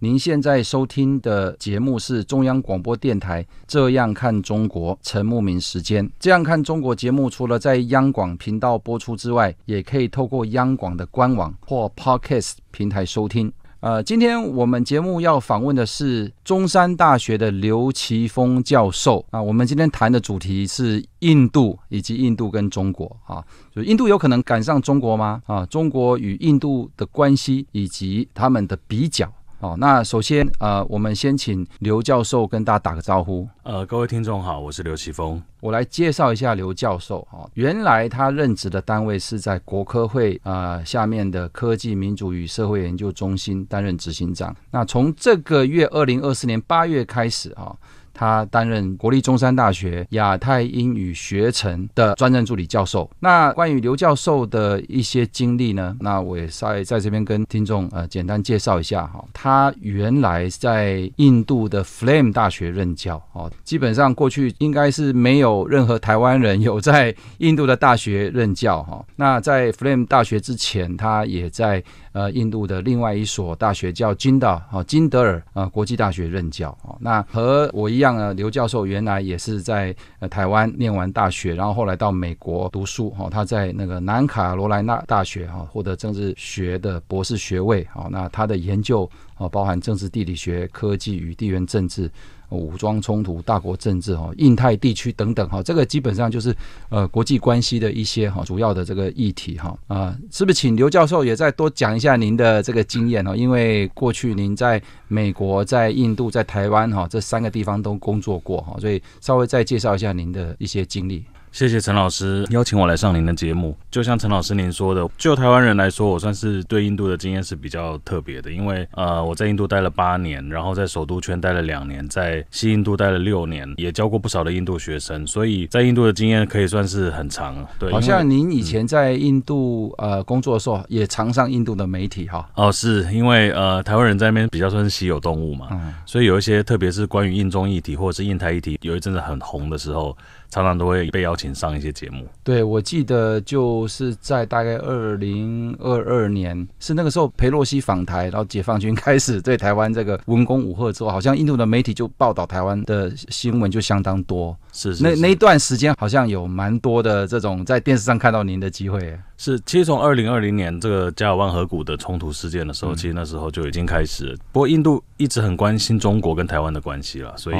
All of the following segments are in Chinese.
您现在收听的节目是中央广播电台《这样看中国》陈慕明时间。这样看中国节目除了在央广频道播出之外，也可以透过央广的官网或 Podcast 平台收听。呃，今天我们节目要访问的是中山大学的刘奇峰教授。啊，我们今天谈的主题是印度以及印度跟中国啊，就印度有可能赶上中国吗？啊，中国与印度的关系以及他们的比较。好，那首先，呃，我们先请刘教授跟大家打个招呼。呃，各位听众好，我是刘奇峰。我来介绍一下刘教授。哈，原来他任职的单位是在国科会啊下面的科技民主与社会研究中心担任执行长。那从这个月二零二四年八月开始，哦，他担任国立中山大学亚太英语学程的专任助理教授。那关于刘教授的一些经历呢？那我也在在这边跟听众呃简单介绍一下哈。他原来在印度的 Flame 大学任教哦，基本上过去应该是没有任何台湾人有在印度的大学任教哈。那在 Flame 大学之前，他也在呃印度的另外一所大学叫金岛哦金德尔啊国际大学任教哦。那和我一样。像刘教授原来也是在呃台湾念完大学，然后后来到美国读书哈，他在那个南卡罗来纳大学哈获得政治学的博士学位，好，那他的研究啊包含政治地理学、科技与地缘政治。武装冲突、大国政治、哈、印太地区等等、哈，这个基本上就是呃国际关系的一些哈主要的这个议题哈啊，是不是请刘教授也再多讲一下您的这个经验呢？因为过去您在美国、在印度、在台湾哈这三个地方都工作过哈，所以稍微再介绍一下您的一些经历。谢谢陈老师邀请我来上您的节目。就像陈老师您说的，就台湾人来说，我算是对印度的经验是比较特别的，因为呃，我在印度待了八年，然后在首都圈待了两年，在西印度待了六年，也教过不少的印度学生，所以在印度的经验可以算是很长了。对，好像您以前在印度呃工作的时候，也常上印度的媒体哈。哦，是因为呃，台湾人在那边比较算是稀有动物嘛，嗯、所以有一些特别是关于印中议题或者是印台议题，有一阵子很红的时候。常常都会被邀请上一些节目。对，我记得就是在大概二零二二年，是那个时候裴洛西访台，然后解放军开始对台湾这个文攻武吓之后，好像印度的媒体就报道台湾的新闻就相当多。是那那一段时间，好像有蛮多的这种在电视上看到您的机会。是，其实从二零二零年这个加尔万河谷的冲突事件的时候，其实那时候就已经开始。不过印度一直很关心中国跟台湾的关系了，所以。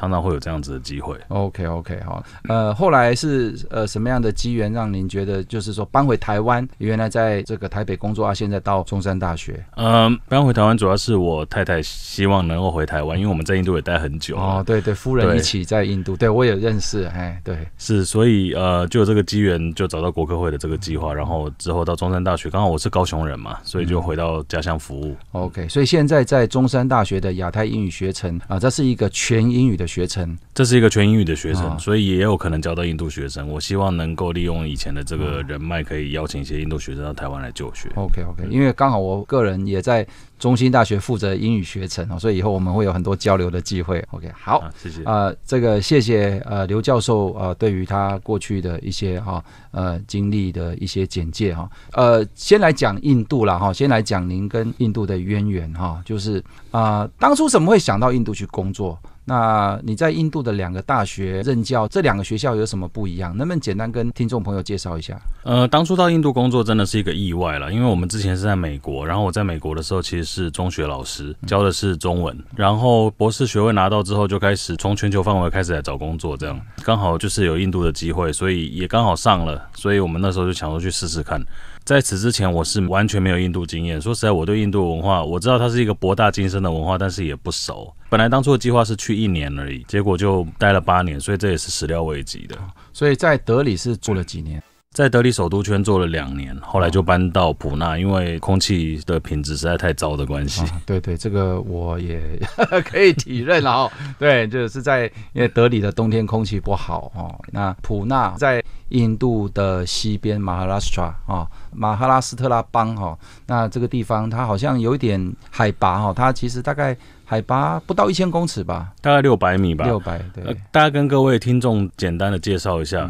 常常会有这样子的机会。OK OK，好。呃，后来是呃什么样的机缘让您觉得就是说搬回台湾？原来在这个台北工作啊，现在到中山大学。嗯，搬回台湾主要是我太太希望能够回台湾，因为我们在印度也待很久。哦，对对，夫人一起在印度，对我也认识。哎，对，是，所以呃就有这个机缘就找到国科会的这个计划，然后之后到中山大学，刚好我是高雄人嘛，所以就回到家乡服务。OK，所以现在在中山大学的亚太英语学程啊，这是一个全英语的。学成，这是一个全英语的学生，所以也有可能教到印度学生。我希望能够利用以前的这个人脉，可以邀请一些印度学生到台湾来就学。OK OK，因为刚好我个人也在中心大学负责英语学程啊，所以以后我们会有很多交流的机会。OK，好，谢谢。呃，这个谢谢呃刘教授呃对于他过去的一些哈呃经历的一些简介哈呃先来讲印度了哈，先来讲您跟印度的渊源哈，就是啊当初怎么会想到印度去工作？那你在印度的两个大学任教，这两个学校有什么不一样？能不能简单跟听众朋友介绍一下？呃，当初到印度工作真的是一个意外了，因为我们之前是在美国，然后我在美国的时候其实是中学老师，教的是中文。然后博士学位拿到之后，就开始从全球范围开始来找工作，这样刚好就是有印度的机会，所以也刚好上了。所以我们那时候就想说去试试看。在此之前，我是完全没有印度经验。说实在，我对印度文化，我知道它是一个博大精深的文化，但是也不熟。本来当初的计划是去一年而已，结果就待了八年，所以这也是始料未及的。所以在德里是住了几年。在德里首都圈做了两年，后来就搬到普纳，因为空气的品质实在太糟的关系。对对，这个我也 可以体认了哦。对，就是在因为德里的冬天空气不好哦。那普纳在印度的西边，马哈拉斯特哦，马哈拉斯特拉邦哈。那这个地方它好像有一点海拔哈，它其实大概海拔不到一千公尺吧，大概六百米吧。六百，对。大家跟各位听众简单的介绍一下。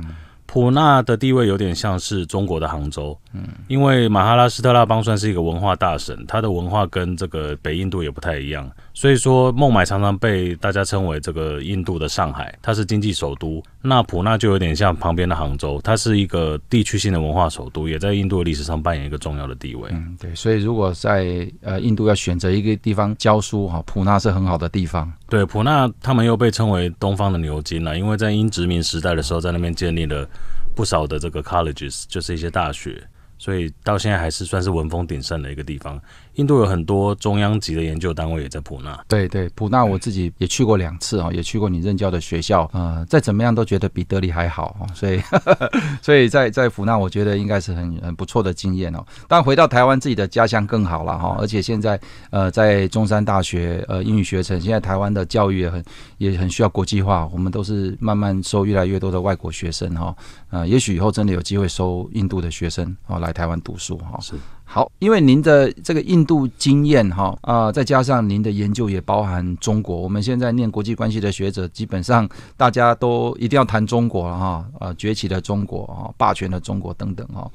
普纳的地位有点像是中国的杭州，嗯，因为马哈拉施特拉邦算是一个文化大省，它的文化跟这个北印度也不太一样。所以说，孟买常常被大家称为这个印度的上海，它是经济首都。那普纳就有点像旁边的杭州，它是一个地区性的文化首都，也在印度历史上扮演一个重要的地位。嗯，对。所以，如果在呃印度要选择一个地方教书哈，普纳是很好的地方。对，普纳他们又被称为东方的牛津了，因为在英殖民时代的时候，在那边建立了不少的这个 colleges，就是一些大学。所以到现在还是算是文风鼎盛的一个地方。印度有很多中央级的研究单位也在普纳。对对，普纳我自己也去过两次啊，也去过你任教的学校啊。再怎么样都觉得比德里还好啊。所以，所以在在普纳，我觉得应该是很很不错的经验哦。但回到台湾自己的家乡更好了哈。而且现在呃，在中山大学呃英语学程，现在台湾的教育也很也很需要国际化。我们都是慢慢收越来越多的外国学生哈。呃，也许以后真的有机会收印度的学生哦来。台湾读书哈是好，因为您的这个印度经验哈啊，再加上您的研究也包含中国。我们现在念国际关系的学者，基本上大家都一定要谈中国了哈啊，崛起的中国啊，霸权的中国等等哈。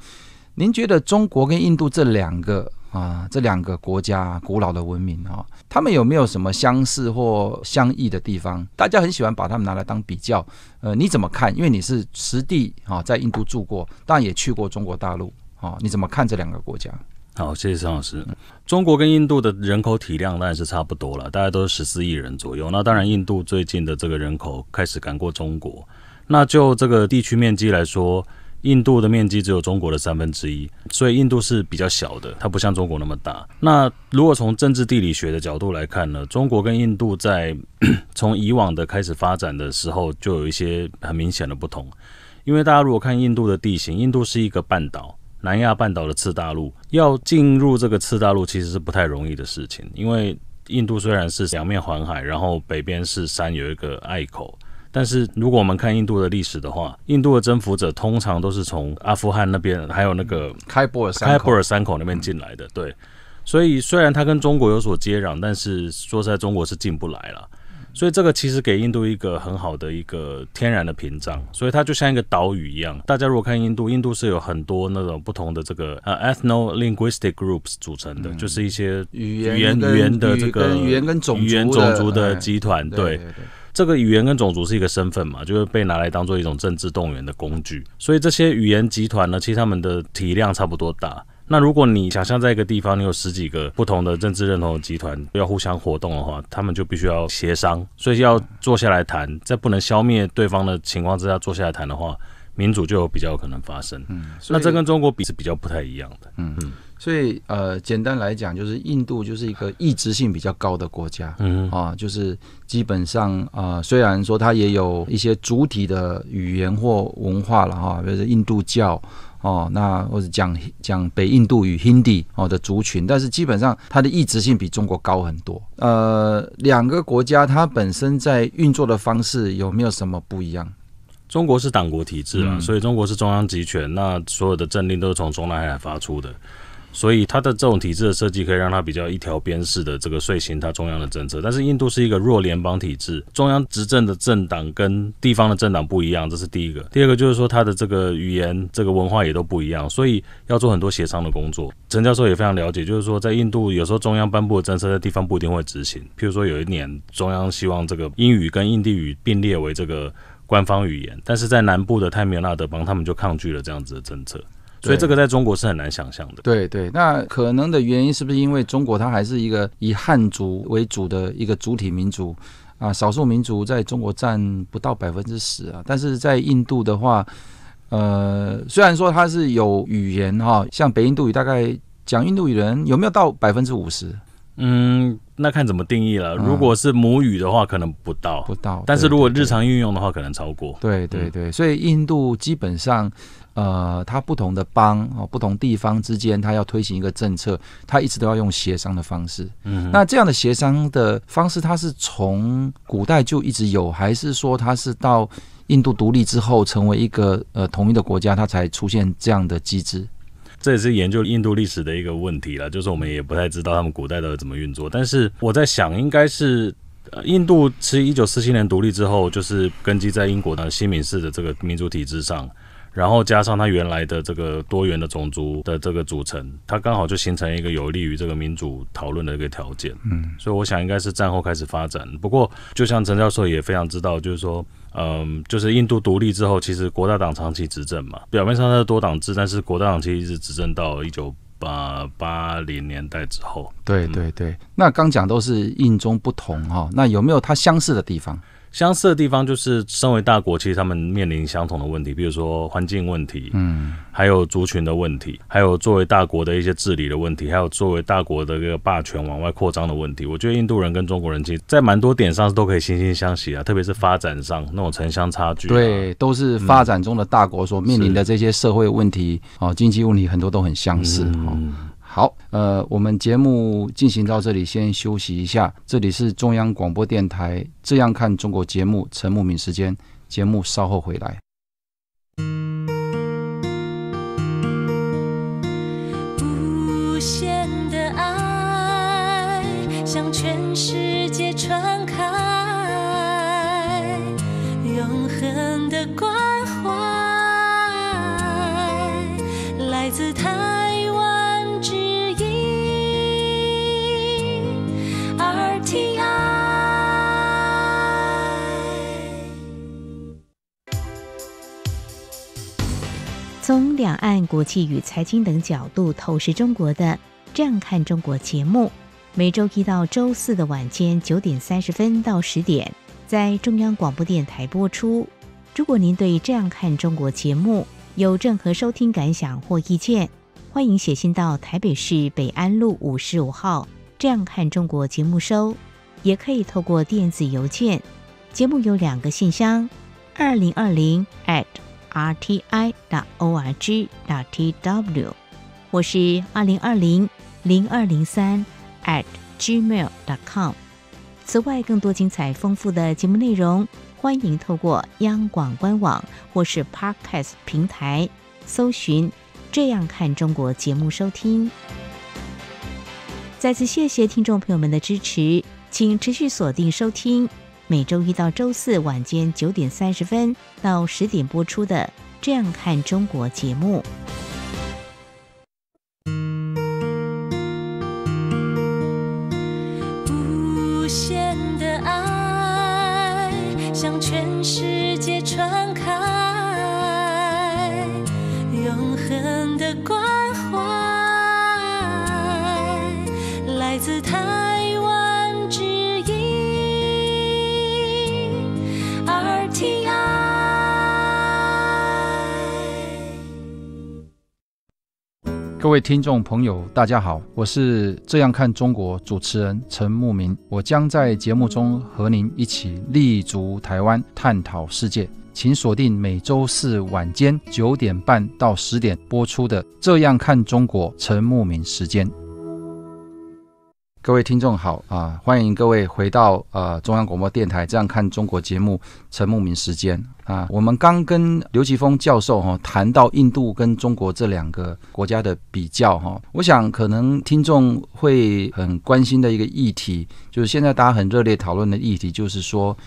您觉得中国跟印度这两个啊，这两个国家古老的文明啊，他们有没有什么相似或相异的地方？大家很喜欢把他们拿来当比较，呃，你怎么看？因为你是实地啊在印度住过，但也去过中国大陆。哦，你怎么看这两个国家？好，谢谢陈老师。中国跟印度的人口体量当然是差不多了，大概都是十四亿人左右。那当然，印度最近的这个人口开始赶过中国。那就这个地区面积来说，印度的面积只有中国的三分之一，所以印度是比较小的，它不像中国那么大。那如果从政治地理学的角度来看呢，中国跟印度在 从以往的开始发展的时候就有一些很明显的不同。因为大家如果看印度的地形，印度是一个半岛。南亚半岛的次大陆要进入这个次大陆，其实是不太容易的事情。因为印度虽然是两面环海，然后北边是山有一个隘口，但是如果我们看印度的历史的话，印度的征服者通常都是从阿富汗那边，还有那个开波尔开波尔山口那边进来的。对，所以虽然它跟中国有所接壤，但是说在，中国是进不来了。所以这个其实给印度一个很好的一个天然的屏障，所以它就像一个岛屿一样。大家如果看印度，印度是有很多那种不同的这个呃 ethno linguistic groups 组成的，就是一些语言语言的语言的这个语言跟语言种族的集团。对，这个语言跟种族是一个身份嘛，就是被拿来当做一种政治动员的工具。所以这些语言集团呢，其实他们的体量差不多大。那如果你想象在一个地方，你有十几个不同的政治认同的集团要互相活动的话，他们就必须要协商，所以要坐下来谈。在不能消灭对方的情况之下，坐下来谈的话，民主就有比较有可能发生。嗯，那这跟中国比是比较不太一样的。嗯嗯，所以呃，简单来讲，就是印度就是一个抑制性比较高的国家。嗯啊，就是基本上啊，虽然说它也有一些主体的语言或文化了哈，比如说印度教。哦，那或者讲讲北印度语 Hindi 哦的族群，但是基本上它的抑制性比中国高很多。呃，两个国家它本身在运作的方式有没有什么不一样？中国是党国体制啊，所以中国是中央集权，那所有的政令都是从中南海发出的。所以它的这种体制的设计，可以让它比较一条边式的这个遂行它中央的政策。但是印度是一个弱联邦体制，中央执政的政党跟地方的政党不一样，这是第一个。第二个就是说它的这个语言、这个文化也都不一样，所以要做很多协商的工作。陈教授也非常了解，就是说在印度有时候中央颁布的政策在地方不一定会执行。譬如说有一年中央希望这个英语跟印地语并列为这个官方语言，但是在南部的泰米尔纳德邦，他们就抗拒了这样子的政策。所以这个在中国是很难想象的。对对，那可能的原因是不是因为中国它还是一个以汉族为主的一个主体民族啊？少数民族在中国占不到百分之十啊。但是在印度的话，呃，虽然说它是有语言哈，像北印度语，大概讲印度语人有没有到百分之五十？嗯，那看怎么定义了。如果是母语的话，可能不到，不到。但是如果日常运用的话，可能超过。对对对，所以印度基本上。呃，它不同的邦哦，不同地方之间，它要推行一个政策，它一直都要用协商的方式。嗯，那这样的协商的方式，它是从古代就一直有，还是说它是到印度独立之后成为一个呃统一的国家，它才出现这样的机制？这也是研究印度历史的一个问题了，就是我们也不太知道他们古代的怎么运作。但是我在想，应该是印度是一九四七年独立之后，就是根基在英国的西敏市的这个民主体制上。然后加上它原来的这个多元的种族的这个组成，它刚好就形成一个有利于这个民主讨论的一个条件。嗯，所以我想应该是战后开始发展。不过，就像陈教授也非常知道，就是说，嗯，就是印度独立之后，其实国大党长期执政嘛，表面上它是多党制，但是国大党其实一直执政到一九八八零年代之后。对对对，那刚讲都是印中不同哈，那有没有它相似的地方？相似的地方就是，身为大国，其实他们面临相同的问题，比如说环境问题，嗯，还有族群的问题，还有作为大国的一些治理的问题，还有作为大国的这个霸权往外扩张的问题。我觉得印度人跟中国人，其实在蛮多点上都可以惺惺相惜啊，特别是发展上那种城乡差距，对，都是发展中的大国所面临的这些社会问题、哦，经济问题很多都很相似，嗯。好，呃，我们节目进行到这里，先休息一下。这里是中央广播电台《这样看中国》节目，陈慕敏时间节目，稍后回来。从两岸、国际与财经等角度透视中国的《这样看中国》节目，每周一到周四的晚间九点三十分到十点，在中央广播电台播出。如果您对《这样看中国》节目有任何收听感想或意见，欢迎写信到台北市北安路五十五号《这样看中国》节目收，也可以透过电子邮件。节目有两个信箱：二零二零@。rti.org.tw，我是二零二零零二零三 @gmail.com。此外，更多精彩丰富的节目内容，欢迎透过央广官网或是 Podcast 平台搜寻，这样看中国节目收听。再次谢谢听众朋友们的支持，请持续锁定收听。每周一到周四晚间九点三十分到十点播出的《这样看中国》节目。各位听众朋友，大家好，我是《这样看中国》主持人陈慕明，我将在节目中和您一起立足台湾，探讨世界，请锁定每周四晚间九点半到十点播出的《这样看中国》，陈慕明时间。各位听众好啊，欢迎各位回到呃中央广播电台，这样看中国节目陈慕明时间啊。我们刚跟刘奇峰教授哈谈到印度跟中国这两个国家的比较哈，我想可能听众会很关心的一个议题，就是现在大家很热烈讨论的议题，就是说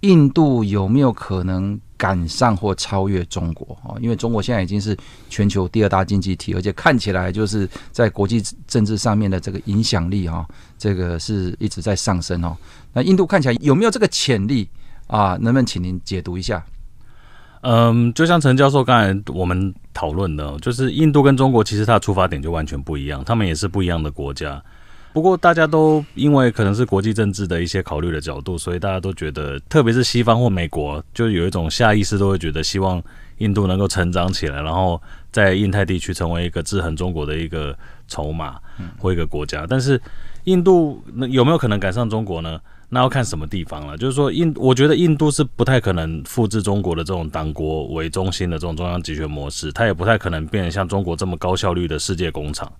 印度有没有可能？赶上或超越中国啊，因为中国现在已经是全球第二大经济体，而且看起来就是在国际政治上面的这个影响力啊，这个是一直在上升哦。那印度看起来有没有这个潜力啊？能不能请您解读一下？嗯，就像陈教授刚才我们讨论的，就是印度跟中国其实它的出发点就完全不一样，他们也是不一样的国家。不过，大家都因为可能是国际政治的一些考虑的角度，所以大家都觉得，特别是西方或美国，就有一种下意识都会觉得，希望印度能够成长起来，然后在印太地区成为一个制衡中国的一个筹码或一个国家。但是，印度那有没有可能赶上中国呢？那要看什么地方了。就是说，印我觉得印度是不太可能复制中国的这种党国为中心的这种中央集权模式，它也不太可能变成像中国这么高效率的世界工厂。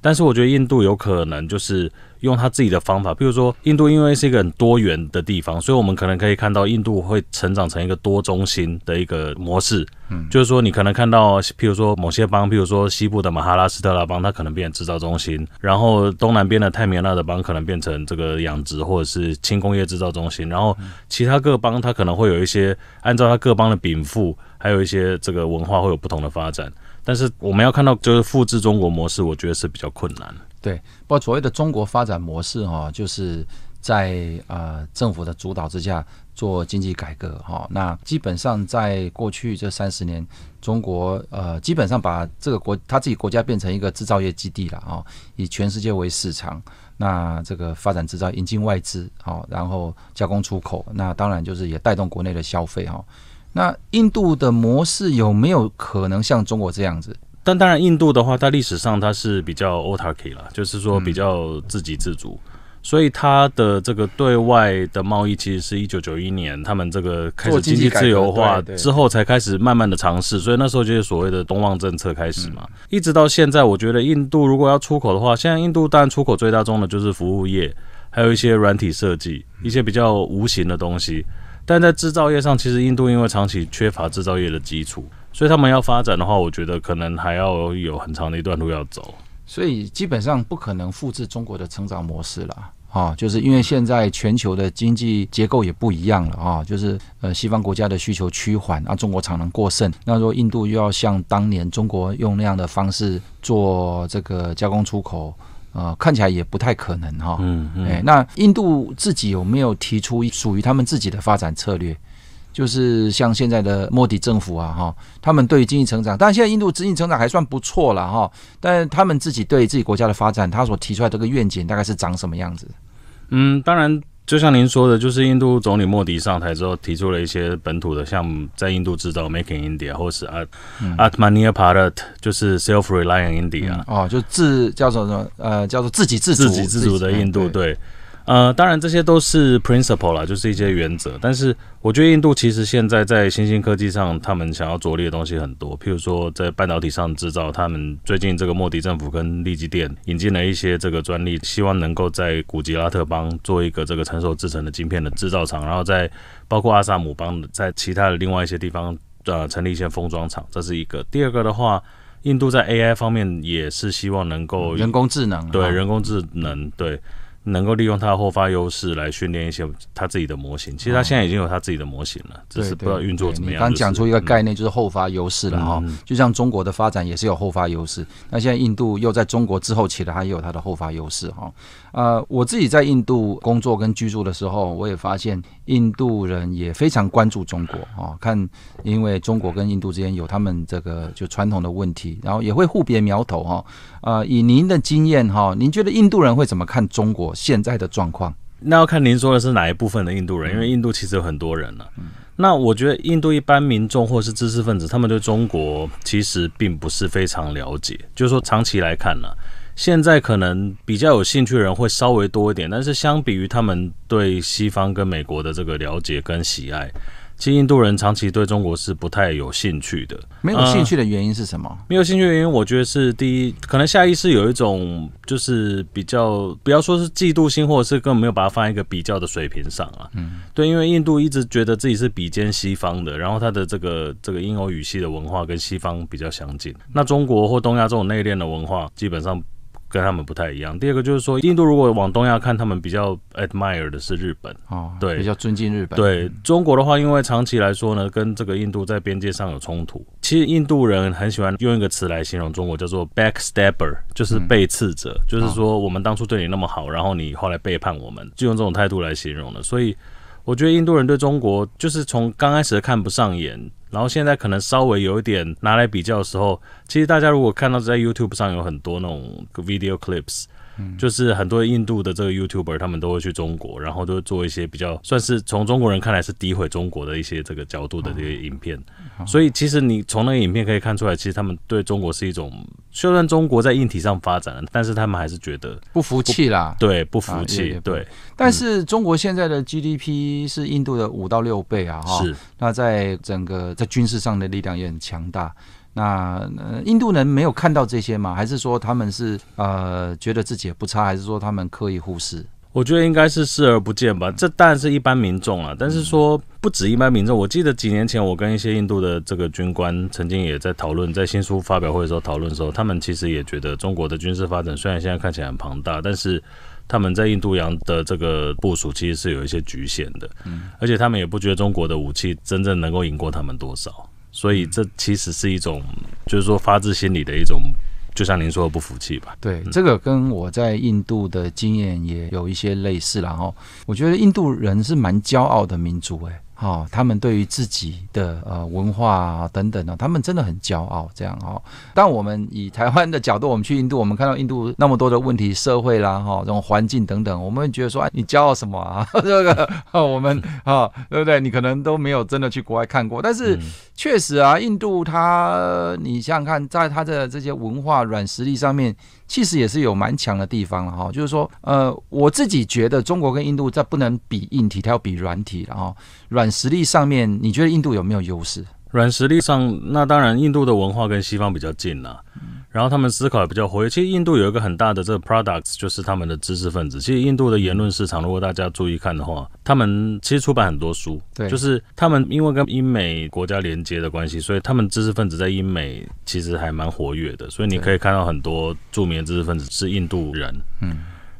但是我觉得印度有可能就是用他自己的方法，比如说印度因为是一个很多元的地方，所以我们可能可以看到印度会成长成一个多中心的一个模式。嗯，就是说你可能看到，譬如说某些邦，譬如说西部的马哈拉斯特拉邦，它可能变成制造中心；然后东南边的泰米纳德邦可能变成这个养殖或者是轻工业制造中心；然后其他各邦它可能会有一些按照它各邦的禀赋，还有一些这个文化会有不同的发展。但是我们要看到，就是复制中国模式，我觉得是比较困难。对，不过所谓的中国发展模式哈，就是在啊政府的主导之下做经济改革哈。那基本上在过去这三十年，中国呃基本上把这个国他自己国家变成一个制造业基地了啊，以全世界为市场。那这个发展制造，引进外资啊，然后加工出口，那当然就是也带动国内的消费哈。那印度的模式有没有可能像中国这样子？但当然，印度的话，它历史上它是比较 autarky 了，就是说比较自给自足，所以它的这个对外的贸易，其实是一九九一年他们这个开始经济自由化之后，才开始慢慢的尝试。所以那时候就是所谓的“东望政策”开始嘛，一直到现在。我觉得印度如果要出口的话，现在印度当然出口最大宗的就是服务业，还有一些软体设计，一些比较无形的东西。但在制造业上，其实印度因为长期缺乏制造业的基础，所以他们要发展的话，我觉得可能还要有很长的一段路要走。所以基本上不可能复制中国的成长模式了啊！就是因为现在全球的经济结构也不一样了啊，就是呃西方国家的需求趋缓，啊中国产能过剩，那如果印度又要像当年中国用那样的方式做这个加工出口。啊，看起来也不太可能哈。嗯嗯。哎，那印度自己有没有提出属于他们自己的发展策略？就是像现在的莫迪政府啊，哈，他们对于经济成长，但现在印度经济成长还算不错了哈。但他们自己对自己国家的发展，他所提出来这个愿景大概是长什么样子？嗯，当然。就像您说的，就是印度总理莫迪上台之后提出了一些本土的，项目，在印度制造 （Make India） 或者是啊 （Atmanirbharat），就是 self-reliant India，哦，就自叫做什么呃，叫做自给自足、自给自足的印度，对。呃，当然这些都是 principle 啦，就是一些原则。但是我觉得印度其实现在在新兴科技上，他们想要着力的东西很多。譬如说在半导体上制造，他们最近这个莫迪政府跟利基电引进了一些这个专利，希望能够在古吉拉特邦做一个这个成熟制成的晶片的制造厂，然后在包括阿萨姆邦在其他的另外一些地方呃成立一些封装厂，这是一个。第二个的话，印度在 AI 方面也是希望能够人工智能对人工智能对。能够利用它的后发优势来训练一些他自己的模型。其实他现在已经有他自己的模型了，只是不知道运作怎么样。刚刚讲出一个概念就是后发优势了哈，就像中国的发展也是有后发优势。那现在印度又在中国之后起来，它也有它的后发优势哈。啊，我自己在印度工作跟居住的时候，我也发现印度人也非常关注中国啊，看因为中国跟印度之间有他们这个就传统的问题，然后也会互别苗头哈。啊，以您的经验哈，您觉得印度人会怎么看中国？现在的状况，那要看您说的是哪一部分的印度人，因为印度其实有很多人了。那我觉得印度一般民众或是知识分子，他们对中国其实并不是非常了解。就是说，长期来看呢，现在可能比较有兴趣的人会稍微多一点，但是相比于他们对西方跟美国的这个了解跟喜爱。其实印度人长期对中国是不太有兴趣的，没有兴趣的原因是什么？没有兴趣的原因，我觉得是第一，可能下意识有一种就是比较，不要说是嫉妒心，或者是根本没有把它放在一个比较的水平上啊。嗯，对，因为印度一直觉得自己是比肩西方的，然后它的这个这个英欧语系的文化跟西方比较相近，那中国或东亚这种内敛的文化，基本上。跟他们不太一样。第二个就是说，印度如果往东亚看，他们比较 admire 的是日本，哦，对，比较尊敬日本。对中国的话，因为长期来说呢，跟这个印度在边界上有冲突。其实印度人很喜欢用一个词来形容中国，叫做 backstabber，就是背刺者，就是说我们当初对你那么好，然后你后来背叛我们，就用这种态度来形容的。所以。我觉得印度人对中国就是从刚开始的看不上眼，然后现在可能稍微有一点拿来比较的时候，其实大家如果看到在 YouTube 上有很多那种 video clips。就是很多印度的这个 YouTuber，他们都会去中国，然后都会做一些比较，算是从中国人看来是诋毁中国的一些这个角度的这些影片。所以其实你从那个影片可以看出来，其实他们对中国是一种，虽然中国在硬体上发展，了，但是他们还是觉得不服气啦。对，不服气。对。但是中国现在的 GDP 是印度的五到六倍啊，哈。是。那在整个在军事上的力量也很强大。那印度人没有看到这些吗？还是说他们是呃觉得自己也不差，还是说他们刻意忽视？我觉得应该是视而不见吧。这当然是一般民众啊，但是说不止一般民众。我记得几年前我跟一些印度的这个军官曾经也在讨论，在新书发表会的时候讨论时候，他们其实也觉得中国的军事发展虽然现在看起来很庞大，但是他们在印度洋的这个部署其实是有一些局限的。嗯，而且他们也不觉得中国的武器真正能够赢过他们多少。所以，这其实是一种，就是说发自心里的一种，就像您说的不服气吧？对，这个跟我在印度的经验也有一些类似，然后我觉得印度人是蛮骄傲的民族，哎。好，他们对于自己的呃文化等等呢，他们真的很骄傲，这样哦。但我们以台湾的角度，我们去印度，我们看到印度那么多的问题，社会啦，哈，这种环境等等，我们会觉得说，哎，你骄傲什么啊？这个我们啊，对不对？你可能都没有真的去国外看过，但是确实啊，印度它，你想想看，在它的这些文化软实力上面。其实也是有蛮强的地方了哈，就是说，呃，我自己觉得中国跟印度在不能比硬体，它要比软体然后软实力上面，你觉得印度有没有优势？软实力上，那当然印度的文化跟西方比较近啦。然后他们思考也比较活跃。其实印度有一个很大的这个 products 就是他们的知识分子。其实印度的言论市场，如果大家注意看的话，他们其实出版很多书。对。就是他们因为跟英美国家连接的关系，所以他们知识分子在英美其实还蛮活跃的。所以你可以看到很多著名的知识分子是印度人。嗯。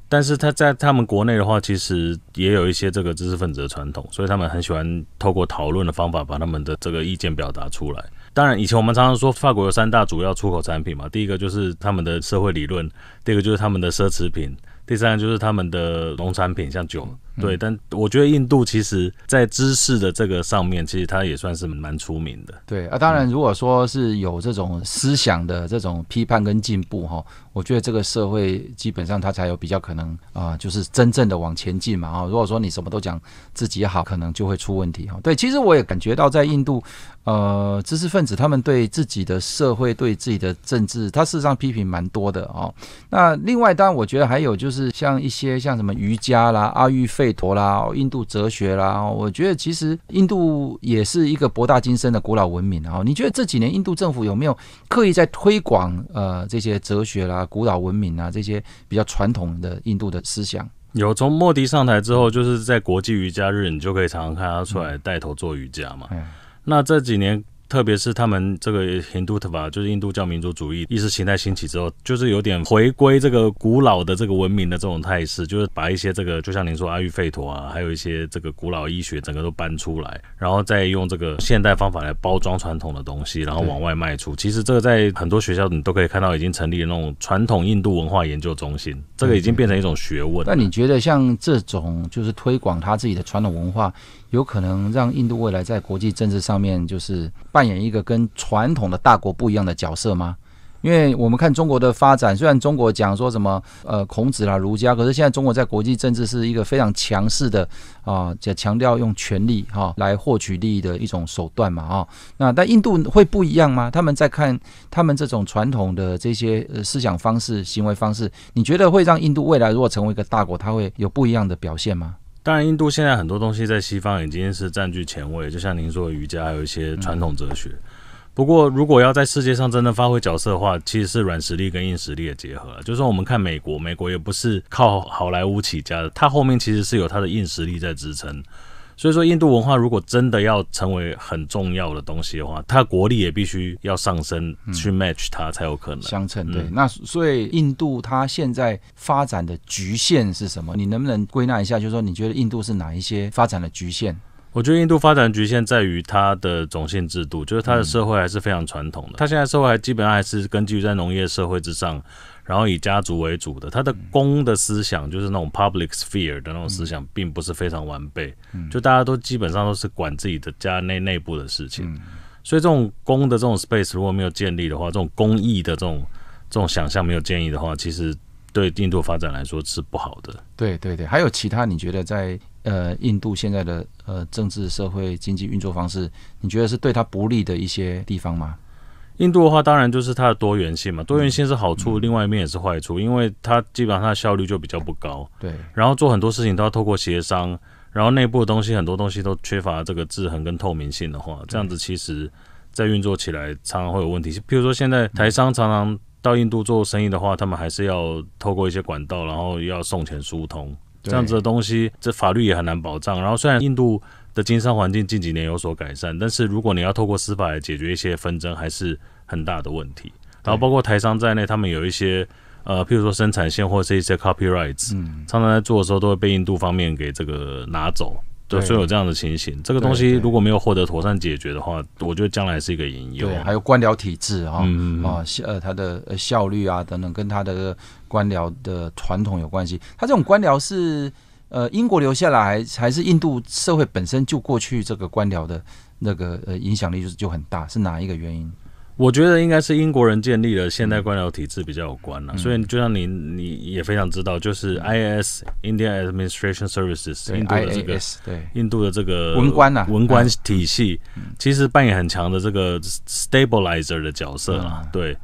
但是他在他们国内的话，其实也有一些这个知识分子的传统，所以他们很喜欢透过讨论的方法把他们的这个意见表达出来。当然，以前我们常常说法国有三大主要出口产品嘛，第一个就是他们的社会理论，第二个就是他们的奢侈品，第三个就是他们的农产品，像酒。对，但我觉得印度其实在知识的这个上面，其实它也算是蛮出名的。对啊，当然，如果说是有这种思想的这种批判跟进步哈，我觉得这个社会基本上它才有比较可能啊，就是真正的往前进嘛哈。如果说你什么都讲自己好，可能就会出问题哈。对，其实我也感觉到在印度，呃，知识分子他们对自己的社会、对自己的政治，他事实上批评蛮多的哦。那另外，当然我觉得还有就是像一些像什么瑜伽啦、阿育吠。陀啦，印度哲学啦，我觉得其实印度也是一个博大精深的古老文明啊。你觉得这几年印度政府有没有刻意在推广呃这些哲学啦、古老文明啊这些比较传统的印度的思想？有，从莫迪上台之后，就是在国际瑜伽日，你就可以常常看他出来带头做瑜伽嘛。那这几年。特别是他们这个 Hindu v a 就是印度教民族主义意识形态兴起之后，就是有点回归这个古老的这个文明的这种态势，就是把一些这个，就像您说阿育吠陀啊，还有一些这个古老医学，整个都搬出来，然后再用这个现代方法来包装传统的东西，然后往外卖出。其实这个在很多学校你都可以看到，已经成立了那种传统印度文化研究中心，这个已经变成一种学问。那你觉得像这种就是推广他自己的传统文化？有可能让印度未来在国际政治上面就是扮演一个跟传统的大国不一样的角色吗？因为我们看中国的发展，虽然中国讲说什么呃孔子啦儒家，可是现在中国在国际政治是一个非常强势的啊，强调用权力哈来获取利益的一种手段嘛啊。那但印度会不一样吗？他们在看他们这种传统的这些思想方式、行为方式，你觉得会让印度未来如果成为一个大国，他会有不一样的表现吗？当然，印度现在很多东西在西方已经是占据前位，就像您说的瑜伽，还有一些传统哲学。不过，如果要在世界上真的发挥角色的话，其实是软实力跟硬实力的结合。就是说，我们看美国，美国也不是靠好莱坞起家的，它后面其实是有它的硬实力在支撑。所以说，印度文化如果真的要成为很重要的东西的话，它国力也必须要上升去 match 它才有可能相称。对，那所以印度它现在发展的局限是什么？你能不能归纳一下？就是说，你觉得印度是哪一些发展的局限？我觉得印度发展局限在于它的种姓制度，就是它的社会还是非常传统的。它现在社会还基本上还是根据在农业社会之上，然后以家族为主的。它的公的思想就是那种 public sphere 的那种思想，并不是非常完备。就大家都基本上都是管自己的家内内部的事情，所以这种公的这种 space 如果没有建立的话，这种公益的这种这种想象没有建立的话，其实对印度发展来说是不好的。对对对，还有其他你觉得在？呃，印度现在的呃政治、社会、经济运作方式，你觉得是对他不利的一些地方吗？印度的话，当然就是它的多元性嘛，多元性是好处，另外一面也是坏处，因为它基本上它的效率就比较不高。对，然后做很多事情都要透过协商，然后内部的东西很多东西都缺乏这个制衡跟透明性的话，这样子其实在运作起来常常会有问题。譬如说现在台商常常到印度做生意的话，他们还是要透过一些管道，然后要送钱疏通。这样子的东西，这法律也很难保障。然后，虽然印度的经商环境近几年有所改善，但是如果你要透过司法来解决一些纷争，还是很大的问题。然后，包括台商在内，他们有一些呃，譬如说生产线或是一些 copyrights，常常在做的时候都会被印度方面给这个拿走。对，所以有这样的情形。这个东西如果没有获得妥善解决的话，我觉得将来是一个隐忧。对，还有官僚体制啊，啊，呃，它的效率啊等等，跟它的官僚的传统有关系。它这种官僚是呃，英国留下来，还是印度社会本身就过去这个官僚的那个呃影响力就是就很大？是哪一个原因？我觉得应该是英国人建立了现代官僚体制比较有关了，所以就像你你也非常知道，就是 I A S India Administration Services，印度的这个对印度的这个文官呐文官体系，其实扮演很强的这个 stabilizer 的角色嘛，对。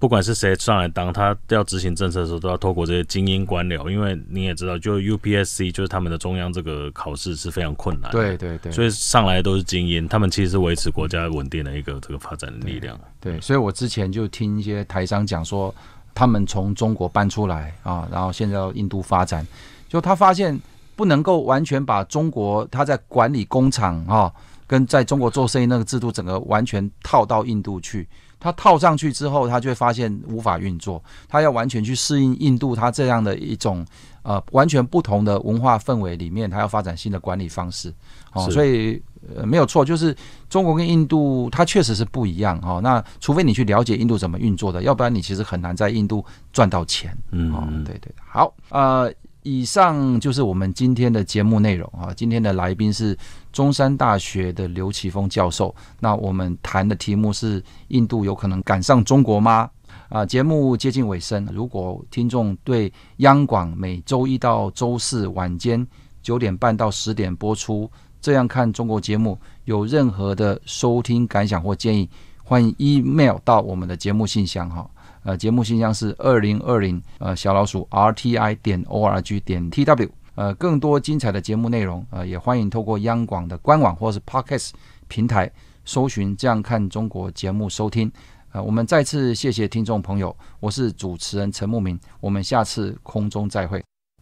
不管是谁上来当，他要执行政策的时候，都要透过这些精英官僚，因为你也知道，就 UPSC 就是他们的中央这个考试是非常困难的，对对对，所以上来都是精英，他们其实维持国家稳定的一个这个发展的力量。对，所以我之前就听一些台商讲说，他们从中国搬出来啊，然后现在到印度发展，就他发现不能够完全把中国他在管理工厂啊，跟在中国做生意那个制度，整个完全套到印度去。他套上去之后，他就会发现无法运作。他要完全去适应印度，他这样的一种呃完全不同的文化氛围里面，他要发展新的管理方式。哦，所以呃没有错，就是中国跟印度它确实是不一样哈。那除非你去了解印度怎么运作的，要不然你其实很难在印度赚到钱。嗯，对对。好，呃。以上就是我们今天的节目内容啊。今天的来宾是中山大学的刘奇峰教授。那我们谈的题目是：印度有可能赶上中国吗？啊，节目接近尾声。如果听众对央广每周一到周四晚间九点半到十点播出这样看中国节目有任何的收听感想或建议，欢迎 email 到我们的节目信箱哈。呃，节目信箱是二零二零呃小老鼠 r t i 点 o r g 点 t w 呃，更多精彩的节目内容呃，也欢迎透过央广的官网或是 p a r k a s 平台搜寻，这样看中国节目收听。呃，我们再次谢谢听众朋友，我是主持人陈慕明，我们下次空中再会。